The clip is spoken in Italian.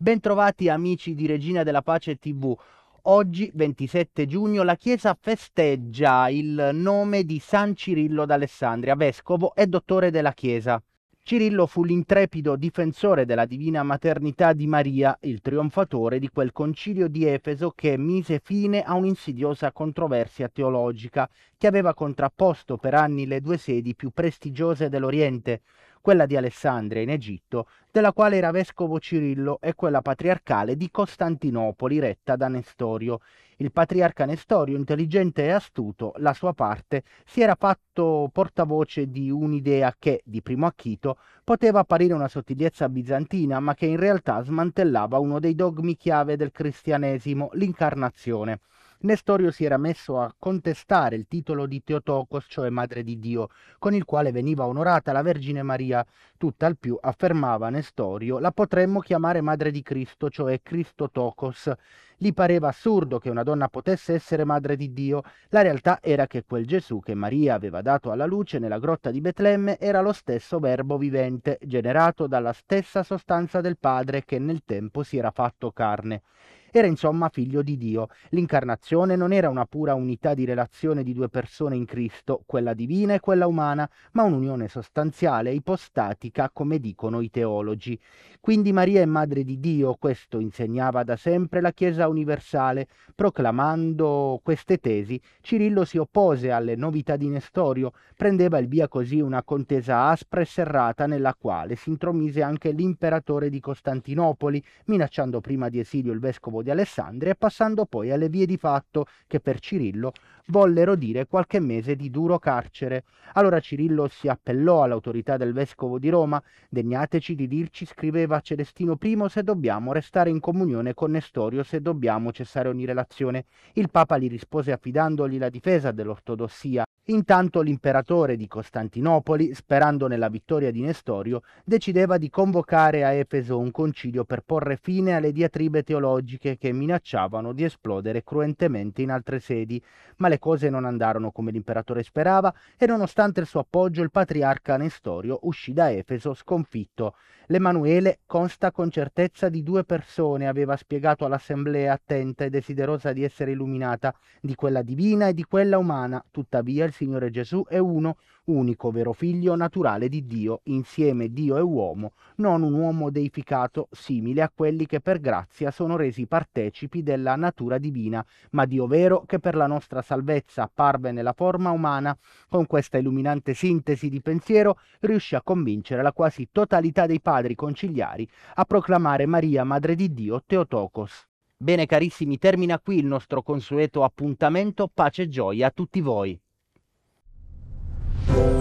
Bentrovati amici di Regina della Pace TV. Oggi, 27 giugno, la Chiesa festeggia il nome di San Cirillo d'Alessandria, vescovo e dottore della Chiesa. Cirillo fu l'intrepido difensore della divina maternità di Maria, il trionfatore di quel concilio di Efeso che mise fine a un'insidiosa controversia teologica che aveva contrapposto per anni le due sedi più prestigiose dell'Oriente, quella di Alessandria in Egitto, della quale era vescovo Cirillo, e quella patriarcale di Costantinopoli retta da Nestorio. Il patriarca Nestorio, intelligente e astuto, la sua parte, si era fatto portavoce di un'idea che, di primo acchito, poteva apparire una sottigliezza bizantina, ma che in realtà smantellava uno dei dogmi chiave del cristianesimo, l'incarnazione. Nestorio si era messo a contestare il titolo di Teotocos, cioè Madre di Dio, con il quale veniva onorata la Vergine Maria. Tutt'al più, affermava Nestorio, la potremmo chiamare Madre di Cristo, cioè Cristo Tocos. Gli pareva assurdo che una donna potesse essere Madre di Dio. La realtà era che quel Gesù che Maria aveva dato alla luce nella grotta di Betlemme era lo stesso Verbo vivente, generato dalla stessa sostanza del Padre che nel tempo si era fatto carne. Era insomma figlio di Dio. L'incarnazione non era una pura unità di relazione di due persone in Cristo, quella divina e quella umana, ma un'unione sostanziale, ipostatica, come dicono i teologi. Quindi Maria è madre di Dio, questo insegnava da sempre la Chiesa universale. Proclamando queste tesi, Cirillo si oppose alle novità di Nestorio, prendeva il via così una contesa aspra e serrata nella quale si intromise anche l'imperatore di Costantinopoli, minacciando prima di esilio il vescovo Scavo di Alessandria, passando poi alle vie di fatto che per Cirillo vollero dire qualche mese di duro carcere. Allora Cirillo si appellò all'autorità del vescovo di Roma, degnateci di dirci, scriveva a Celestino I, se dobbiamo restare in comunione con Nestorio, se dobbiamo cessare ogni relazione. Il Papa gli rispose affidandogli la difesa dell'ortodossia Intanto l'imperatore di Costantinopoli, sperando nella vittoria di Nestorio, decideva di convocare a Efeso un concilio per porre fine alle diatribe teologiche che minacciavano di esplodere cruentemente in altre sedi, ma le cose non andarono come l'imperatore sperava e nonostante il suo appoggio il patriarca Nestorio uscì da Efeso sconfitto. L'Emanuele consta con certezza di due persone, aveva spiegato all'assemblea attenta e desiderosa di essere illuminata, di quella divina e di quella umana, tuttavia il Signore Gesù è uno, unico vero figlio naturale di Dio, insieme Dio e uomo, non un uomo deificato simile a quelli che per grazia sono resi partecipi della natura divina, ma Dio vero che per la nostra salvezza apparve nella forma umana. Con questa illuminante sintesi di pensiero riuscì a convincere la quasi totalità dei padri conciliari a proclamare Maria Madre di Dio Teotokos. Bene carissimi, termina qui il nostro consueto appuntamento, pace e gioia a tutti voi. Bye.